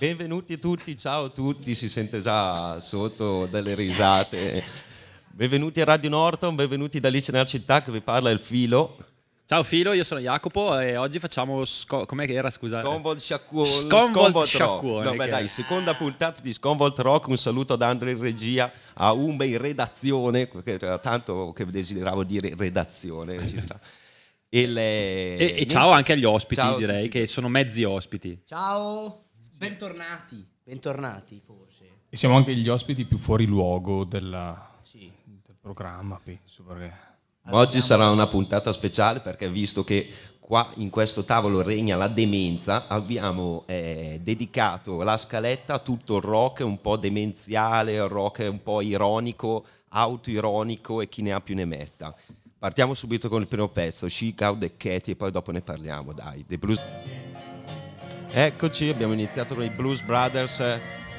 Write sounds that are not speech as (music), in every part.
Benvenuti a tutti, ciao a tutti, si sente già sotto delle risate. Benvenuti a Radio Norton, benvenuti da Alice nella città che vi parla il filo. Ciao Filo, io sono Jacopo e oggi facciamo. Sco- com'è che era? Scusa. Sconvolt Sciacquone. Sconvolt Sciacquone. Vabbè, no, dai, seconda puntata di Sconvolt Rock. Un saluto ad Andrea in regia, a Umbe in redazione, perché era tanto che desideravo dire redazione, ci sta. Il, e, e ciao anche agli ospiti, ciao direi, che sono mezzi ospiti. Ciao, bentornati. Bentornati, forse. E siamo anche gli ospiti più fuori luogo della, sì. del programma, penso. Perché... Allora, Oggi sarà una puntata speciale perché visto che qua in questo tavolo regna la demenza, abbiamo eh, dedicato la scaletta a tutto il rock un po' demenziale, il rock un po' ironico, autoironico e chi ne ha più ne metta. Partiamo subito con il primo pezzo, She, Gaud e Katie, e poi dopo ne parliamo, dai, The blues. Eccoci, abbiamo iniziato con i Blues Brothers,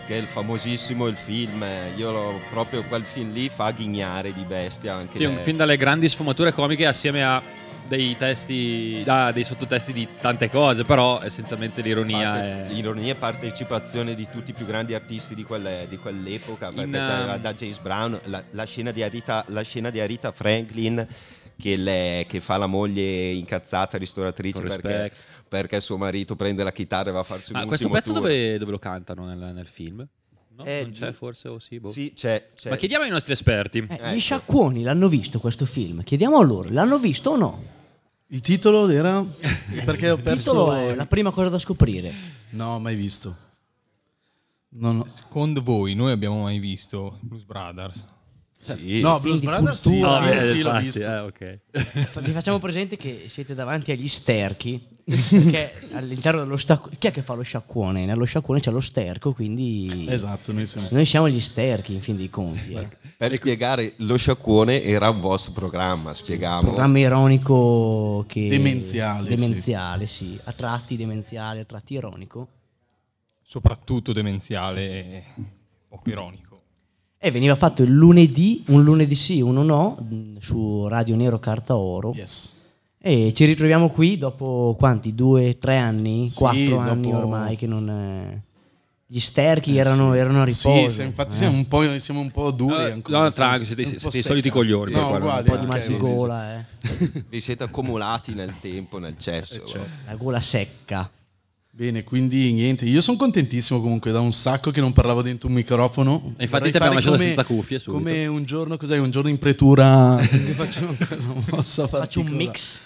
che è il famosissimo il film, io l'ho, proprio quel film lì fa ghignare di bestia. Anche sì, un film dalle grandi sfumature comiche assieme a dei testi, ah, dei sottotesti di tante cose, però essenzialmente l'ironia parte, è... L'ironia e partecipazione di tutti i più grandi artisti di, quelle, di quell'epoca, perché In, c'era ehm, da James Brown, la, la, scena Arita, la scena di Arita Franklin... Che, le, che, fa la moglie incazzata ristoratrice perché, perché, suo marito prende la chitarra e va a farsi un Ma questo pezzo dove, dove, lo cantano nel, nel film? No, eh, non c'è forse o oh sì, boh. sì c'è, c'è. Ma chiediamo ai nostri esperti. Eh, ecco. Gli sciacquoni l'hanno visto questo film? Chiediamo a loro, l'hanno visto o no? Il titolo era? (laughs) Perché ho perso... Il titolo è la prima cosa da scoprire. No, mai visto. No, no. Secondo voi noi abbiamo mai visto Blues Brothers? Sì. No, Blues Brothers sì, no, ah, eh, sì l'ho fatti, visto. Eh, okay. Vi facciamo presente che siete davanti agli sterchi, perché all'interno dello stacco... Chi è che fa lo sciacquone? Nello sciacquone c'è lo sterco, quindi... Esatto, noi siamo... Noi siamo gli sterchi, in fin dei conti. Eh. Per ecco. spiegare, lo sciacquone era un vostro programma, spiegavo. Un programma ironico che... Demenziale. Demenziale, sì. sì. A tratti demenziale, a tratti ironico. Soprattutto demenziale e poco ironico. E veniva fatto il lunedì, un lunedì sì, uno no, su Radio Nero Carta Oro. Yes. E ci ritroviamo qui dopo quanti? Due, tre anni? Sì, quattro anni ormai che non... È... Gli sterchi eh, erano, sì. erano a riposo. Sì, infatti eh. siamo, un po', siamo un po' duri no, ancora. No, trago, siete, siete i soliti coglioni. No, eh, guarda, un po' di mal di gola. Eh. Vi siete accumulati nel tempo, nel cesso. cioè. La gola secca. Bene, quindi niente, io sono contentissimo comunque, da un sacco che non parlavo dentro un microfono. E infatti ti abbiamo lasciato senza cuffie subito. Come un giorno, cos'è, un giorno in pretura faccio una mossa Faccio un mix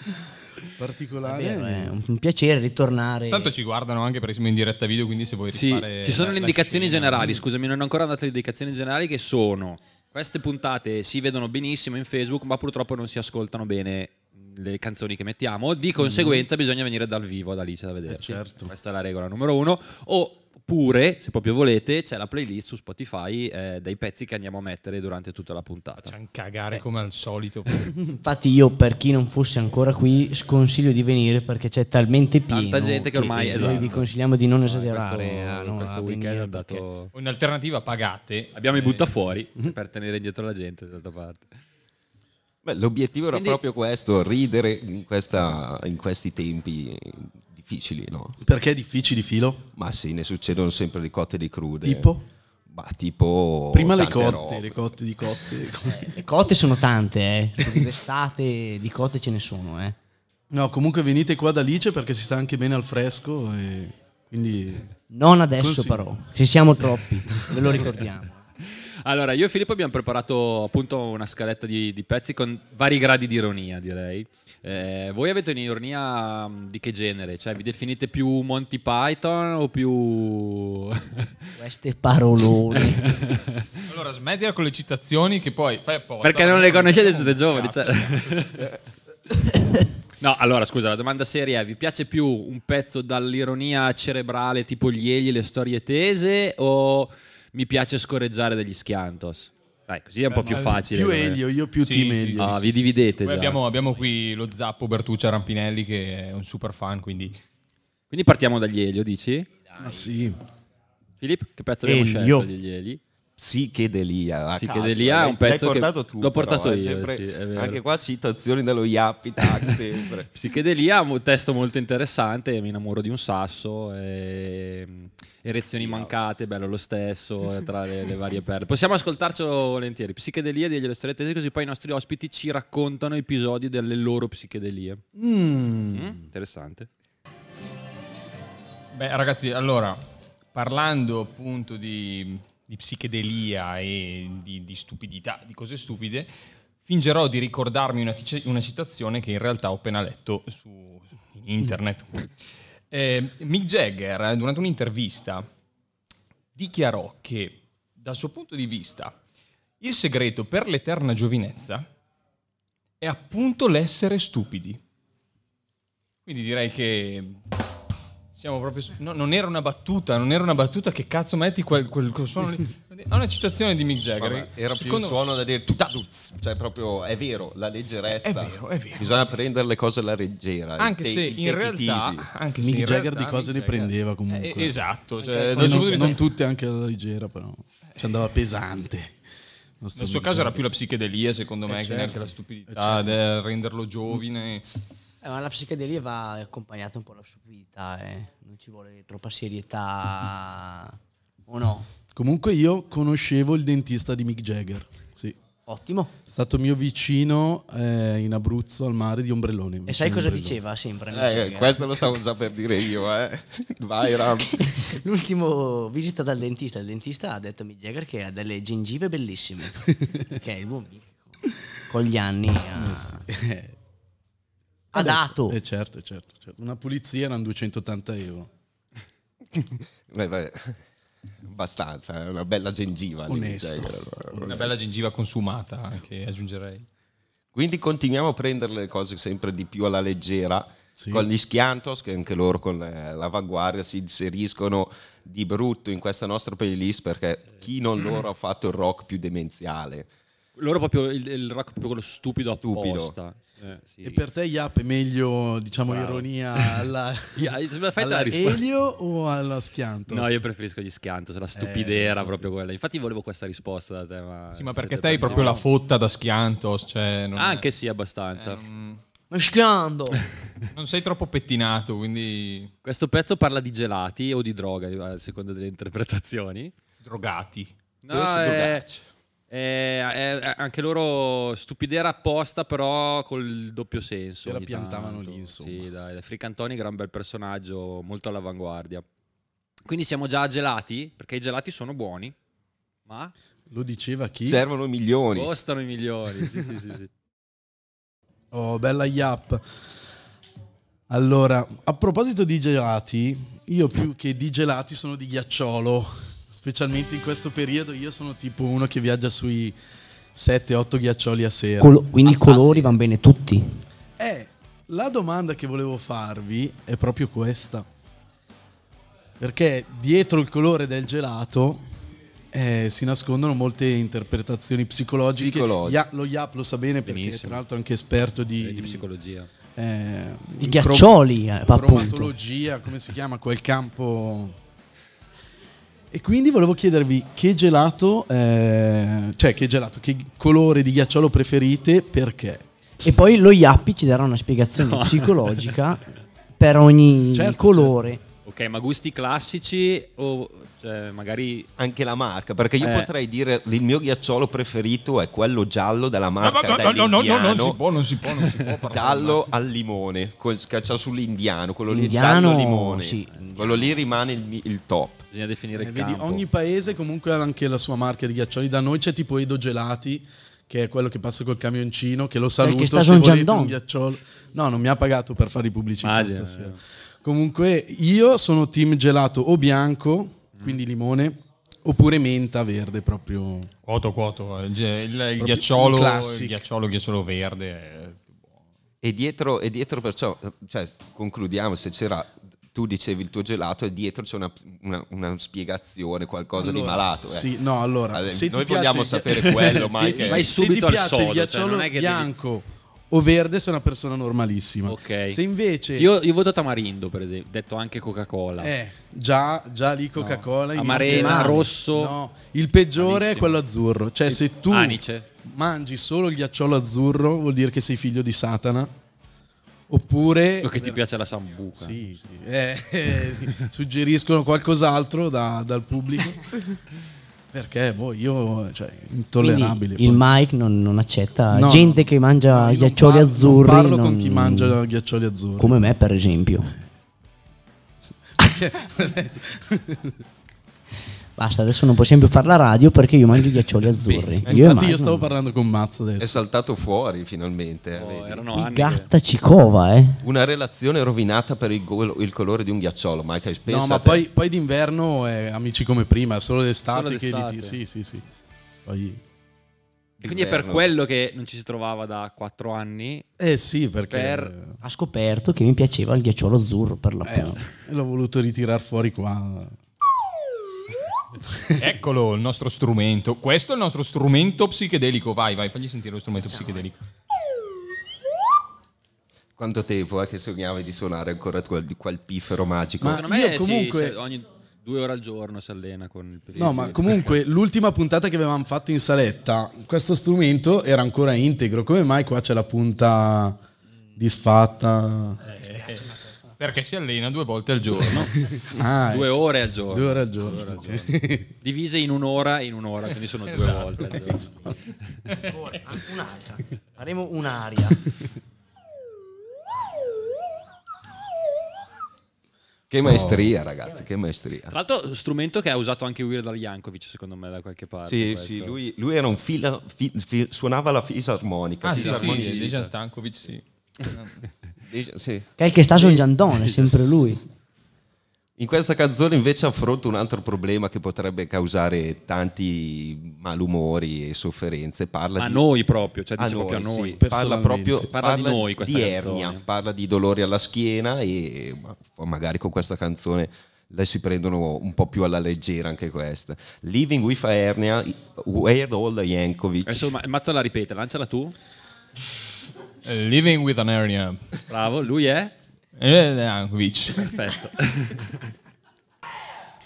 particolare. È, vero, è un piacere ritornare. Tanto ci guardano anche perché siamo in diretta video, quindi se vuoi sì, Ci sono la, le indicazioni generali, scusami, non ho ancora dato le indicazioni generali che sono queste puntate si vedono benissimo in Facebook, ma purtroppo non si ascoltano bene le canzoni che mettiamo, di mhm. conseguenza mm. bisogna venire dal vivo ad Alice da vederci. Eh certo. Questa è la regola numero uno. Oppure, se proprio volete, c'è la playlist su Spotify eh, dei pezzi che andiamo a mettere durante tutta la puntata. Facciamo cagare eh. come al solito. (laughs) Infatti io, per chi non fosse ancora qui, sconsiglio di venire perché c'è talmente pieno. Tanta gente che ormai... Che esatto. Vi consigliamo di non ah, esagerare. Ah, no, questo ah, weekend è dato... Un'alternativa pagate. Abbiamo i butta eh. fuori (laughs) per tenere indietro la gente, d'altra parte. Beh, l'obiettivo era proprio questo, ridere in, questa, in questi tempi difficili, no? Perché difficili, Filo? Ma sì, ne succedono sempre le cotte di crude. Tipo? Bah, tipo prima le cotte, robe. le cotte di cotte. Le eh, cotte, le cotte sono tante, eh. D'estate di cotte ce ne sono, eh. No, comunque venite qua da Alice perché si sta anche bene al fresco e quindi Non adesso Consiglio. però, ci siamo troppi, ve lo ricordiamo. Allora, io e Filippo abbiamo preparato appunto una scaletta di, di pezzi con vari gradi di ironia, direi. Eh, voi avete un'ironia mm, di che genere? Cioè, vi definite più Monty Python o più... (laughs) Queste parolone. (laughs) allora, smettila con le citazioni che poi fai apposta. Perché non le conoscete, siete giovani. cioè. (laughs) No, allora scusa, la domanda seria è: vi piace più un pezzo dall'ironia cerebrale tipo gli egli, le storie tese o mi piace scorreggiare degli Schiantos. Dai, così è un Beh, po' eh, più facile. Più Elio, io più sì, Team Elio. Sì, sì, ah, vi dividete. Poi abbiamo, abbiamo, qui lo Zappo Bertuccia Rampinelli che è un super fan, quindi... Quindi partiamo dagli Elio, dici? Dai. Ah, sì. Filippo, che pezzo abbiamo Elio. scelto degli Eli? Psichedelia. Psichedelia ah, è un pezzo che tu, l'ho portato però, io. Sempre, sì, anche qua citazioni dello Yappi Tag (laughs) sempre. Psichedelia, ah, un testo molto interessante, mi innamoro di un sasso, e... erezioni sì, mancate, bello lo stesso, (laughs) tra le, le varie perle. Possiamo ascoltarcelo volentieri. Psichedelia degli Elio così poi i nostri ospiti ci raccontano episodi delle loro psichedelie. Mm. Mm, interessante. Beh ragazzi, allora, parlando appunto di di psichedelia e di, di stupidità, di cose stupide, fingerò di ricordarmi una, una, citazione che in realtà ho appena letto su, su internet. Mm. Eh, Mick Jagger, eh, durante un'intervista, dichiarò che, dal suo punto di vista, il segreto per l'eterna giovinezza è appunto l'essere stupidi. Quindi direi che siamo proprio su... no, non era una battuta, non era una battuta, che cazzo metti quel, quel, quel suono lì? È una citazione di Mick Jagger. Vabbè, era più Secondo... un suono da dire tutaduz, cioè proprio è vero, la leggerezza. È vero, è vero. Bisogna prendere le cose alla leggera. Anche se in realtà anche Mick Jagger di cose ne prendeva eh, comunque. Eh, esatto, cioè, non, non, non tutte anche alla leggera, però ci andava eh. pesante. Nel suo caso Jagger. era più la psichedelia, secondo eh, me, eh, certo. che neanche certo. la stupidità certo. del renderlo giovane. Eh, ma la psichedelia va accompagnata un po' alla stupidità, eh. non ci vuole troppa serietà o no? Comunque io conoscevo il dentista di Mick Jagger, sì. Ottimo. È stato mio vicino eh, in Abruzzo al mare di Ombrellone. E sai cosa diceva sempre? Eh, questo lo stavo già per dire io, eh. Vai Ram. (laughs) L'ultimo visita dal dentista, il dentista ha detto a Mick Jagger che ha delle gengive bellissime, (laughs) che è il buon Mick. Con gli anni... Ha... (laughs) Eh. Sì ha ah, dato. Eh certo, certo, certo. Una pulizia erano 280 euro. (laughs) beh, beh, abbastanza, è una bella gengiva. Onesto. Onesto. Una bella gengiva consumata anche, aggiungerei. Quindi continuiamo a prendere le cose sempre di più alla leggera. Sì. Con gli Schiantos, che anche loro con eh, l'avanguardia si inseriscono di brutto in questa nostra playlist perché sì. chi non loro ha fatto il rock più demenziale loro proprio il, il rock proprio quello stupido apposta. Eh, sì. E per te Yap è meglio, diciamo, wow. ironia (laughs) alla, alla Elio o alla Schianto? No, io preferisco gli Schianto, la eh, stupidera eh, proprio quella. Infatti volevo questa risposta da te, ma Sì, ma perché te hai proprio la fotta da Schianto, cioè, Anche è... sì, abbastanza. Ehm... Ma (laughs) non sei troppo pettinato, quindi... Questo pezzo parla di gelati o di droga, a seconda delle interpretazioni. Drogati. No, è... Eh, eh, eh, anche loro stupidera apposta, però col doppio senso. Te la piantavano tanto. lì, insomma. Sì, dai, Fricantoni, gran bel personaggio, molto all'avanguardia. Quindi siamo già a gelati, perché i gelati sono buoni, ma... Lo diceva chi? Servono milioni. Costano i milioni, sì, sì, sì, sì. (laughs) Oh, bella yap. Allora, a proposito di gelati, io più che di gelati sono di ghiacciolo specialmente in questo periodo. Io sono tipo uno che viaggia sui 7-8 ghiaccioli a sera. Colo quindi i ah, colori vanno bene tutti? Eh, la domanda che volevo farvi è proprio questa. Perché dietro il colore del gelato eh, si nascondono molte interpretazioni psicologiche. Ya, lo Iap lo sa bene perché Benissimo. tra l'altro è anche esperto di, eh, di psicologia. Eh, di ghiaccioli, eh, pro- appunto. Cromatologia, come si chiama quel campo e quindi volevo chiedervi che gelato, eh, cioè che gelato, che colore di ghiacciolo preferite, perché? E poi lo Iappi ci darà una spiegazione no. psicologica per ogni certo, certo. colore. Certo. Ok, ma gusti classici o cioè, magari... Anche la marca, perché io eh. potrei dire il mio ghiacciolo preferito è quello giallo della marca. No, no, no, no, no, non si può, non si può, non si può giallo al limone, caccia sull'indiano, quello Indiano, lì giallo limone. Sì. Quello lì rimane il, il top. Bisogna definire eh, il vedi, Ogni paese comunque ha anche la sua marca di ghiaccioli. Da noi c'è tipo Edo Gelati che è quello che passa col camioncino, che lo saluto, che se volete un ghiacciolo. No, non mi ha pagato per fare i pubblicità eh. Comunque io sono team gelato o bianco Mm. quindi limone. Oppure menta verde proprio. Quoto, quoto. Eh, il, il ghiacciolo, il ghiacciolo, ghiacciolo verde. E dietro, e dietro perciò, cioè, concludiamo, se c'era tu dicevi il tuo gelato e dietro c'è una, una, una spiegazione, qualcosa allora, di malato. Eh. Sì, no, allora, allora noi vogliamo sapere quello, ma, ti, vai subito se ti piace sodo, il cioè, ghiacciolo cioè, bianco. Devi o verde se una persona normalissima. Ok. Se invece. Io, io voto tamarindo, per esempio, detto anche Coca-Cola. Eh, già, già lì Coca-Cola. No. Amarena, rosso. No, il peggiore Anissimo. è quello azzurro. Cioè, se tu Anice. mangi solo il ghiacciolo azzurro, vuol dire che sei figlio di Satana. Oppure. O che ti piace la sambuca. Sì, sì. eh, (laughs) eh suggeriscono qualcos'altro da, dal pubblico. (laughs) Perché boh, io, cioè, intollerabile. Quindi il Mike non, non accetta no, gente che mangia ghiaccioli parlo, azzurri. Non parlo non... con chi mangia ghiaccioli azzurri. Come me, per esempio. (laughs) Perché... (laughs) Basta, adesso non possiamo più fare la radio perché io mangio i ghiaccioli azzurri. Beh, io infatti, io stavo parlando con Mazzo adesso. È saltato fuori finalmente. Oh, eh, Gatta che... Cicova, eh. Una relazione rovinata per il, golo, il colore di un ghiacciolo, Mike. Hai no, ma poi, poi, d'inverno è eh, amici come prima, solo d'estate. Solo d'estate. Ti... Sì, sì, sì. Poi... E quindi è per quello che non ci si trovava da quattro anni. Eh sì, perché per... ha scoperto che mi piaceva il ghiacciolo azzurro per l'appunto. Eh, l'ho voluto ritirare fuori qua. (laughs) Eccolo il nostro strumento. Questo è il nostro strumento psichedelico. Vai, vai, fagli sentire lo strumento Ciao. psichedelico. Quanto tempo è eh, che sognavi di suonare ancora quel, quel piffero magico? Ma Secondo me comunque... Sì, ogni due ore al giorno si allena con il periodo. No, ma comunque (laughs) l'ultima puntata che avevamo fatto in saletta, questo strumento era ancora integro. Come mai qua c'è la punta disfatta? Eh. Perché si allena due volte al giorno. (laughs) ah, ecco. due, ore al giorno. due ore al giorno. Due (laughs) giorno. Divise in un'ora e in un'ora, quindi sono esatto. due volte al giorno. Esatto. Ora, un'aria. Faremo un'aria. Che maestria, oh. ragazzi, che maestria. Tra l'altro, strumento che ha usato anche Weird Al Yankovic, secondo me, da qualche parte. Sì, questo. sì, lui, lui era un fila, fi, fi, suonava la fisarmonica. Ah, fisarmonica. sì, sì, sì, sì, sì, sì sì. Che, che sta sul giandone, sempre lui. In questa canzone invece affronta un altro problema che potrebbe causare tanti malumori e sofferenze. Parla a di... noi proprio, cioè dice a proprio diciamo noi, a noi. Sì, parla proprio parla parla di noi di ernia, parla di dolori alla schiena e magari con questa canzone le si prendono un po' più alla leggera anche questa. Living with a hernia, Weird Old Yankovic. Adesso Mazza la ripete, lanciala tu. Living with an hernia. Bravo, lui eh, è? Ankovic. Perfetto.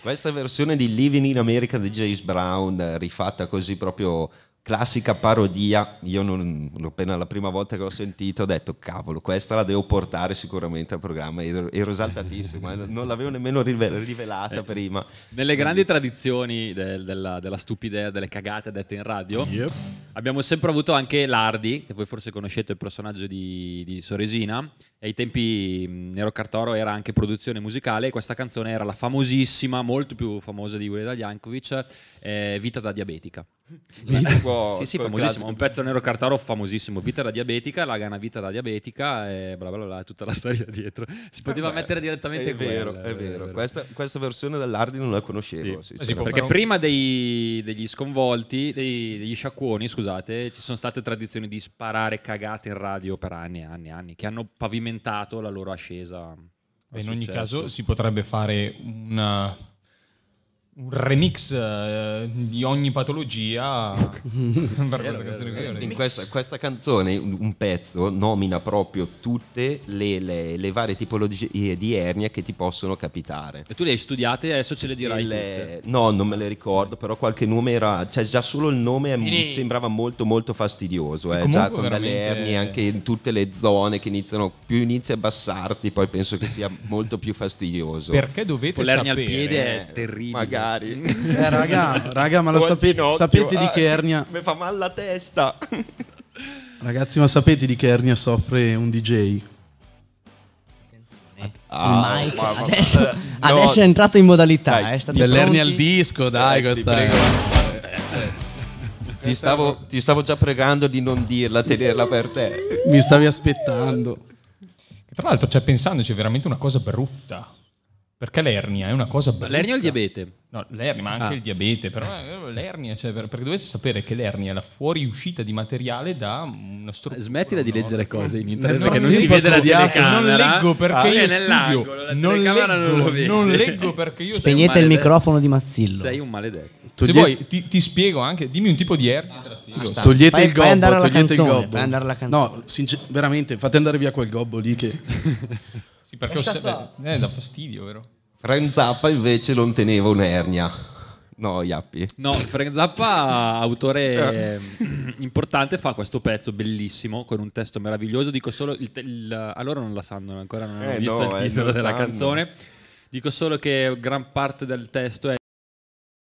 Questa versione di Living in America di Jace Brown, eh, rifatta così proprio classica parodia. Io non, appena la prima volta che l'ho sentito, ho detto cavolo, questa la devo portare sicuramente al programma. Ero, ero esaltatissimo, eh. non l'avevo nemmeno rivelata eh, prima. Nelle grandi tradizioni del, della, della, stupidea, delle cagate dette in radio, yep. abbiamo sempre avuto anche Lardi, che voi forse conoscete il personaggio di, di Soresina. E ai tempi Nero Cartoro era anche produzione musicale e questa canzone era la famosissima, molto più famosa di quella da Jankovic, eh, Vita da diabetica. Tipo, sì, sì, famosissimo. Un pezzo nero Cartaro famosissimo. Vita da diabetica, la gana vita da diabetica e bla bla bla, tutta la (laughs) storia dietro. Si poteva Vabbè, mettere direttamente è vero, è, vero. è vero, Questa, questa versione dell'Ardi non la conoscevo. Sì. Sì, perché un... prima dei, degli sconvolti, dei, degli sciacquoni, scusate, ci sono state tradizioni di sparare cagate in radio per anni e anni e anni, che hanno pavimentato la loro ascesa. In ogni caso si potrebbe fare una un remix eh, di ogni patologia (laughs) per questa canzone in questa, questa, canzone un pezzo nomina proprio tutte le, le, le, varie tipologie di ernia che ti possono capitare e tu le hai studiate e adesso ce le dirai le, eh, no non me le ricordo però qualche nome era cioè già solo il nome mi sembrava molto molto fastidioso eh, già con veramente... delle ernie anche in tutte le zone che iniziano più inizi a abbassarti poi penso che sia molto più fastidioso perché dovete con l'ernia sapere, al piede è eh, terribile magari cari. Eh, raga, raga ma lo sapete, sapete di che ah, ernia? Mi fa male la testa. (laughs) Ragazzi, ma sapete di che ernia soffre un DJ? Ah, Mike, ma, ma, adesso, no, adesso, è entrato in modalità. Dai, eh, dell'ernia al disco, dai, eh, questa. Ti, ti, stavo, ti, stavo, già pregando di non dirla, tenerla per te. Mi stavi aspettando. Tra l'altro, cioè, pensandoci, è veramente una cosa brutta. Perché l'ernia è una cosa bella. L'ernia o il diabete? No, l'ernia, ma anche ah. il diabete. Però eh, l'ernia, cioè, perché dovete sapere che l'ernia è la fuoriuscita di materiale da una struttura. Smettila di leggere cose in internet no, perché non, non si vede la telecamera. Non leggo perché ah, io studio. Non leggo, non, lo vedi. non leggo perché io Spegnete il microfono di Mazzillo. Sei un maledetto. Se vuoi ti, ti, spiego anche, dimmi un tipo di ernia. togliete fai, il gobbo, togliete canzone, il gobbo. No, sincer- veramente, fate andare via quel gobbo lì che... (laughs) Perché ho sempre... Eh, da fastidio, vero? Frank Zappa invece non teneva un'ernia. No, Iappi. No, Frank Zappa, autore eh. ehm, importante, fa questo pezzo bellissimo con un testo meraviglioso. Dico solo il, te- il allora ah, non la sanno ancora, non eh, hanno visto no, il eh, titolo eh, della sanno. canzone. Dico solo che gran parte del testo è